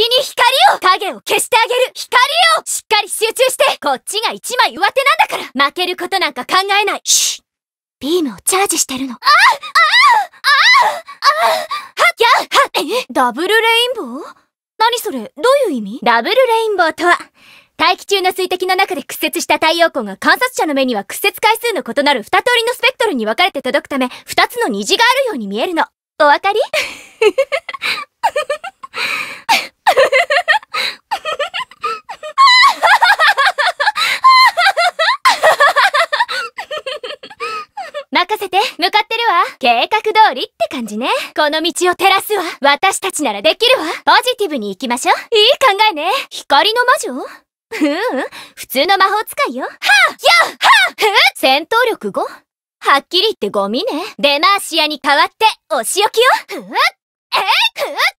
先に光を影を消してあげる光をしっかり集中してこっちが一枚上手なんだから負けることなんか考えないシビームをチャージしてるの。あああああはっやはっえダブルレインボー何それどういう意味ダブルレインボーとは、大気中の水滴の中で屈折した太陽光が観察者の目には屈折回数の異なる二通りのスペクトルに分かれて届くため、二つの虹があるように見えるの。お分かり任せて向かってるわ計画通りって感じね。この道を照らすわ私たちならできるわポジティブに行きましょういい考えね光の魔女ふん、普通の魔法使いよ。はやよはあふ戦闘力 5? はっきり言ってゴミね。デマーシアに代わって、お仕置きよふっえふっ